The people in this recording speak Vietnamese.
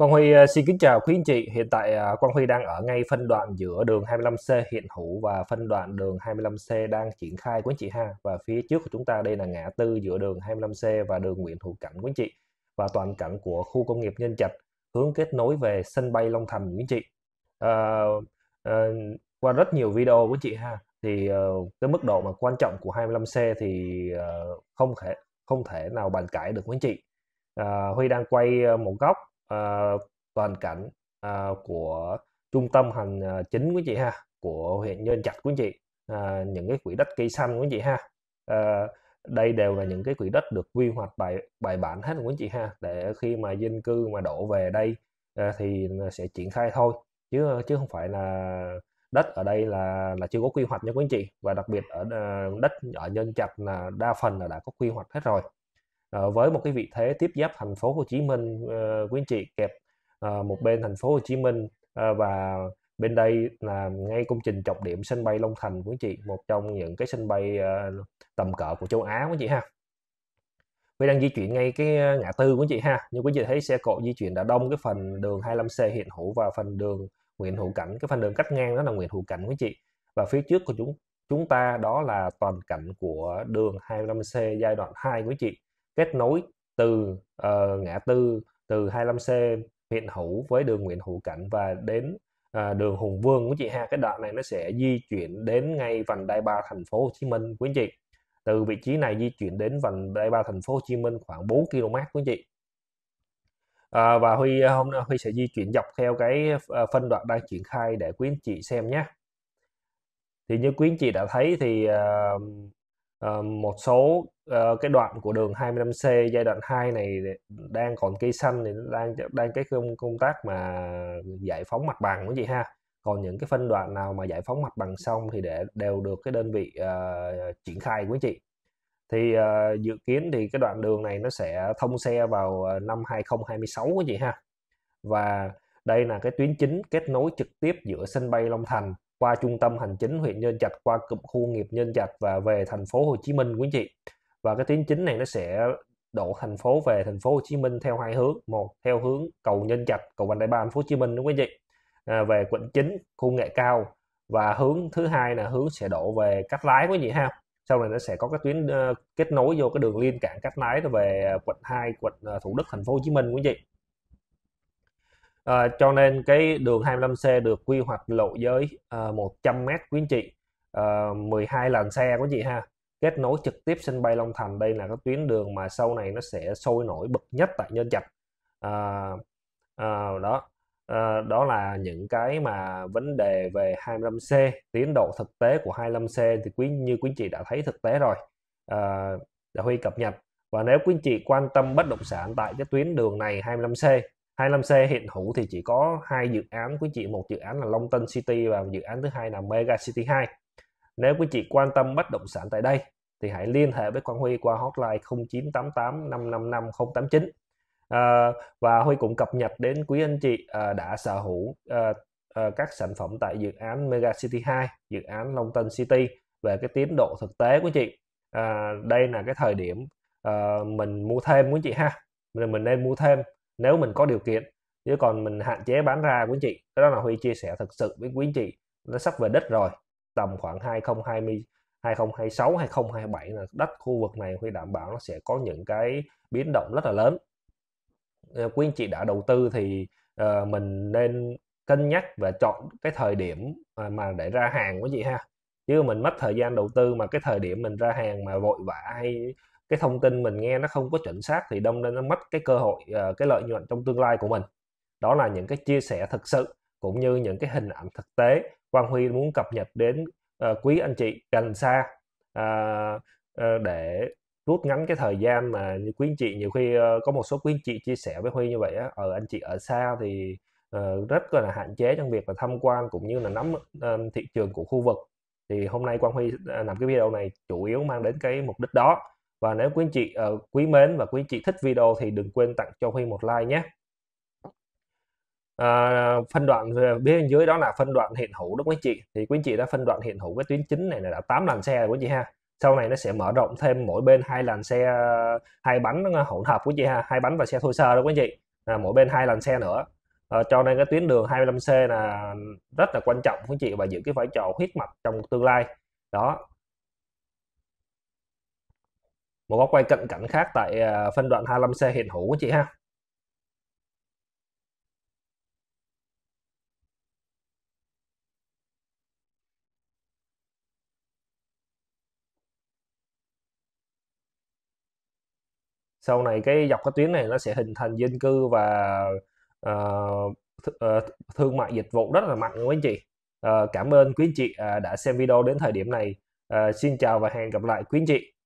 Quang Huy ờ, xin kính chào quý anh chị. Hiện tại ờ, Quang Huy đang ở ngay phân đoạn giữa đường 25C hiện hữu và phân đoạn đường 25C đang triển khai quý anh chị ha. Và phía trước của chúng ta đây là ngã tư giữa đường 25C và đường Nguyễn Hữu Cảnh quý anh chị và toàn cảnh của khu công nghiệp Nhân Trạch hướng kết nối về sân bay Long Thành quý anh chị. À, à, qua rất nhiều video quý anh chị ha thì cái mức độ mà quan trọng của 25C thì không thể không thể nào bàn cãi được quý anh chị. À, Huy đang quay một góc uh, toàn cảnh uh, của trung tâm hành ờ, chính của chị ha của huyện Nhân Trạch của chị uh, những cái quỹ đất cây xanh của chị ha uh, đây đều là những cái quỹ đất được quy hoạch bài bài bản hết của chị ha để khi mà dân cư mà đổ về đây uh, thì sẽ triển khai thôi chứ chứ không phải là đất ở đây là là chưa có quy hoạch nha quý anh chị và đặc biệt ở đất ở nhân trạch là đa phần là đã có quy hoạch hết rồi Ờ, với một cái vị thế tiếp giáp thành phố Hồ Chí Minh uh, quý anh chị kẹp uh, một bên thành phố Hồ Chí Minh uh, và bên đây là ngay công trình trọng điểm sân bay Long Thành quý anh chị một trong những cái sân bay uh, tầm cỡ của châu Á quý anh chị ha Huy đang di chuyển ngay cái ngã tư của chị ha nhưng quý chị thấy xe cộ di chuyển đã đông cái phần đường 25C hiện hữu và phần đường Nguyễn Hữu Cảnh cái phần đường cắt ngang đó là Nguyễn Hữu Cảnh quý chị và phía trước của chúng chúng ta đó là toàn cảnh của đường 25C giai đoạn 2 quý chị kết nối từ uh, ngã tư từ 25C Nguyễn hữu với đường Nguyễn Hữu Cảnh và đến à, đường Hùng Vương của chị ha cái đoạn này nó sẽ di chuyển đến ngay vành đai ba thành phố Hồ Chí Minh quý anh chị từ vị trí này di chuyển đến vành đai ba thành phố Hồ Chí Minh khoảng 4 km quý anh chị à, và Huy hôm nay Huy sẽ di chuyển dọc theo cái phân đoạn đang triển khai để quý anh chị xem nhé thì như quý anh chị đã thấy thì uh, Ờ, một số uh, cái đoạn của đường 25C giai đoạn 2 này đang còn cây xanh thì đang đang cái công công tác mà giải phóng mặt bằng cái gì ha còn những cái phân đoạn nào mà giải phóng mặt bằng xong thì để đều được cái đơn vị uh, triển khai quý chị thì uh, dự kiến thì cái đoạn đường này nó sẽ thông xe vào năm 2026 quý chị ha và đây là cái tuyến chính kết nối trực tiếp giữa sân bay Long Thành qua trung tâm hành chính huyện Nhân Trạch qua cụm khu nghiệp Nhân Trạch và về thành phố Hồ Chí Minh quý anh chị và cái tuyến chính này nó sẽ đổ thành phố về thành phố Hồ Chí Minh theo hai hướng một theo hướng cầu Nhân Trạch cầu Vành Đai Ba thành phố Hồ Chí Minh đúng không quý anh chị à, về quận chính khu nghệ cao và hướng thứ hai là hướng sẽ đổ về cát lái quý anh chị ha sau này nó sẽ có cái tuyến uh, kết nối vô cái đường liên cảng cát lái về quận 2 quận uh, thủ đức thành phố hồ chí minh quý anh chị À, cho nên cái đường 25C được quy hoạch lộ giới à, 100 m quý anh chị, à, ờ, 12 làn xe quý anh chị ha, kết nối trực tiếp sân bay Long Thành. Đây là cái tuyến đường mà sau này nó sẽ sôi nổi bậc nhất tại Nhân Trạch. À, à, đó à, đó là những cái mà vấn đề về 25C, tiến độ thực tế của 25C thì quý như quý anh chị đã thấy thực tế rồi. À, đã Huy cập nhật và nếu quý anh chị quan tâm bất động sản tại cái tuyến đường này 25C 25C hiện hữu thì chỉ có hai dự án quý chị một dự án là Long Tân City và dự án thứ hai là Mega City 2 nếu quý chị quan tâm bất động sản tại đây thì hãy liên hệ với Quang Huy qua hotline 0988 555 089 à, và Huy cũng cập nhật đến quý anh chị à, đã sở hữu à, à, các sản phẩm tại dự án Mega City 2 dự án Long Tân City về cái tiến độ thực tế của chị à, đây là cái thời điểm à, mình mua thêm quý chị ha mình, mình nên mua thêm nếu mình có điều kiện chứ còn mình hạn chế bán ra quý anh chị đó là Huy chia sẻ thật sự với quý anh chị nó sắp về đất rồi tầm khoảng 2020 2026 2027 là đất khu vực này Huy đảm bảo nó sẽ có những cái biến động rất là lớn ờ, quý anh chị đã đầu tư thì uh, mình nên cân nhắc và chọn cái thời điểm mà để ra hàng quý chị ha chứ mình mất thời gian đầu tư mà cái thời điểm mình ra hàng mà vội vã hay cái thông tin mình nghe nó không có chuẩn xác thì đông nên nó mất cái cơ hội ờ, cái lợi nhuận trong tương lai của mình đó là những cái chia sẻ thực sự cũng như những cái hình ảnh thực tế Quang Huy muốn cập nhật đến uh, quý anh chị gần xa uh, ờ, uh, để rút ngắn cái thời gian mà như quý anh chị nhiều khi uh, có một số quý anh chị chia sẻ với Huy như vậy á ở anh chị ở xa thì uh, rất là hạn chế trong việc là tham quan cũng như là nắm uh, thị trường của khu vực thì hôm nay Quang Huy làm cái video này chủ yếu mang đến cái mục đích đó và nếu quý anh chị uh, quý mến và quý anh chị thích video thì đừng quên tặng cho Huy một like nhé à, phân đoạn ờ, bên dưới đó là phân đoạn hiện hữu đúng quý anh chị thì quý anh chị đã phân đoạn hiện hữu cái tuyến chính này là đã 8 làn xe quý anh chị ha sau này nó sẽ mở rộng thêm mỗi bên hai làn xe hai bánh hỗn hợp quý anh chị ha hai bánh và xe thô sơ đó quý anh chị à, mỗi bên hai làn xe nữa à, cho nên cái tuyến đường 25C là rất là quan trọng quý anh chị và giữ cái vai trò huyết mạch trong tương lai đó một góc quay cận cảnh khác tại à, phân đoạn 25C hiện hữu của chị ha sau này cái dọc cái tuyến này nó sẽ hình thành dân cư và uh, th uh, thương mại dịch vụ rất là mạnh quý anh chị uh, cảm ơn quý anh chị uh, đã xem video đến thời điểm này uh, xin chào và hẹn gặp lại quý anh chị